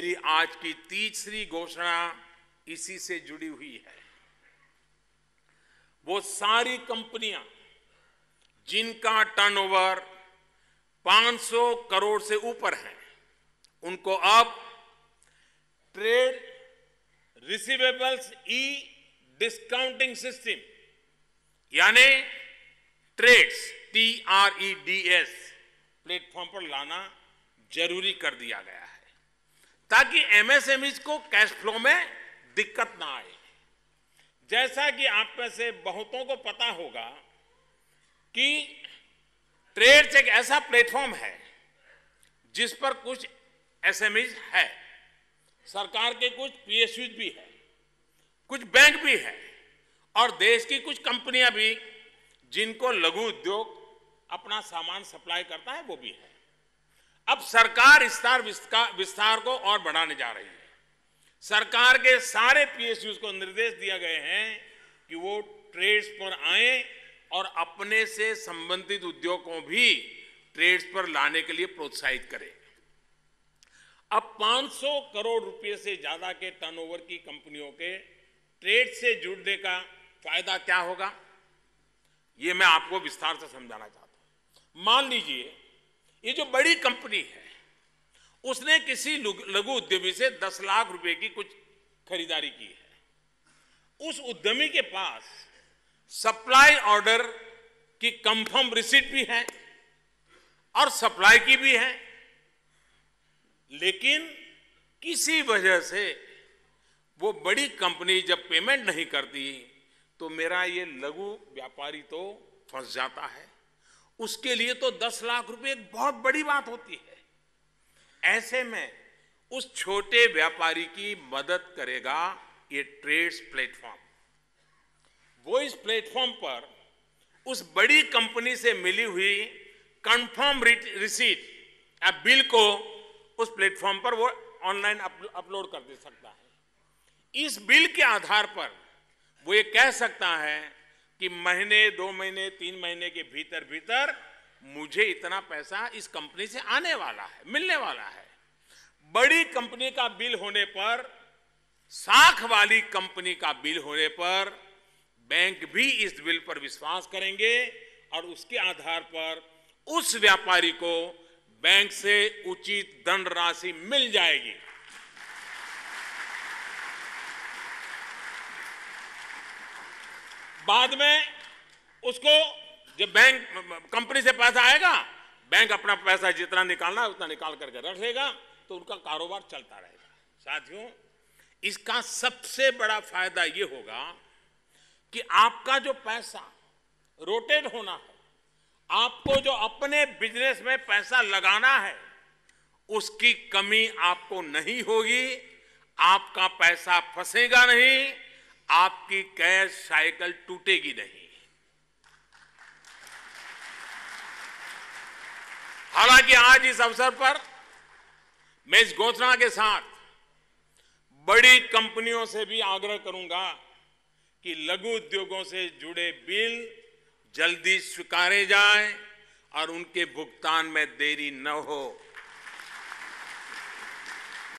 मेरी आज की तीसरी घोषणा इसी से जुड़ी हुई है वो सारी कंपनियां जिनका टर्नओवर 500 करोड़ से ऊपर है उनको अब trade receivables e discounting system यानी TReDS T R E D S platform पर लाना जरूरी कर दिया गया है ताकि एमएसएमई e को कैश फ्लो में दिक्कत ना आए जैसा कि आप में से बहुतों को पता होगा कि ट्रेड्स एक ऐसा प्लेटफॉर्म है जिस पर कुछ एसएमईज है सरकार के कुछ पीएसयू भी है कुछ बैंक भी है और देश की कुछ कंपनियां भी जिनको लघु उद्योग अपना सामान सप्लाई करता है वो भी है अब सरकार विस्तार विस्तार को और बढ़ाने जा रही है सरकार के सारे पीएसयू को निर्देश दिया गए हैं कि वो ट्रेड्स पर आए और अपने से संबंधित उद्योग को भी ट्रेड्स पर लाने के लिए प्रोत्साहित करें अब 500 करोड़ रुपए से ज्यादा के टर्नओवर की कंपनियों के ट्रेड से जुड़ने का फायदा क्या होगा ये मैं आपको विस्तार से समझाना चाहता हूं मान लीजिए ये जो बड़ी कंपनी है उसने किसी लघु उद्यमी से 10 लाख रुपए की कुछ खरीदारी की है उस उद्यमी के पास सप्लाई ऑर्डर की कंफर्म रिसीट भी है और सप्लाई की भी है लेकिन किसी वजह से वो बड़ी कंपनी जब पेमेंट नहीं करती तो मेरा ये लघु व्यापारी तो फंस जाता है उसके लिए तो दस लाख रुपए एक बहुत बड़ी बात होती है ऐसे में उस छोटे व्यापारी की मदद करेगा ये ट्रेड्स प्लेटफॉर्म वो इस प्लेटफॉर्म पर उस बड़ी कंपनी से मिली हुई कंफर्म रिसीट या बिल को उस प्लेटफॉर्म पर वो ऑनलाइन अपलोड कर दे सकता है इस बिल के आधार पर वो ये कह सकता है कि महीने दो महीने तीन महीने के भीतर भीतर मुझे इतना पैसा इस कंपनी से आने वाला है मिलने वाला है बड़ी कंपनी का बिल होने पर साख वाली कंपनी का बिल होने पर बैंक भी इस बिल पर विश्वास करेंगे और उसके आधार पर उस व्यापारी को बैंक से उचित धनराशि मिल जाएगी बाद में उसको जब बैंक कंपनी से पैसा आएगा बैंक अपना पैसा जितना निकालना है उतना निकाल करके रख लेगा तो उनका कारोबार चलता रहेगा साथियों इसका सबसे बड़ा फायदा ये होगा कि आपका जो पैसा रोटेट होना है आपको जो अपने बिजनेस में पैसा लगाना है उसकी कमी आपको नहीं होगी आपका पैसा फंसेगा नहीं आपकी कैश साइकिल टूटेगी नहीं हालांकि आज इस अवसर पर मैं इस घोषणा के साथ बड़ी कंपनियों से भी आग्रह करूंगा कि लघु उद्योगों से जुड़े बिल जल्दी स्वीकारे जाएं और उनके भुगतान में देरी न हो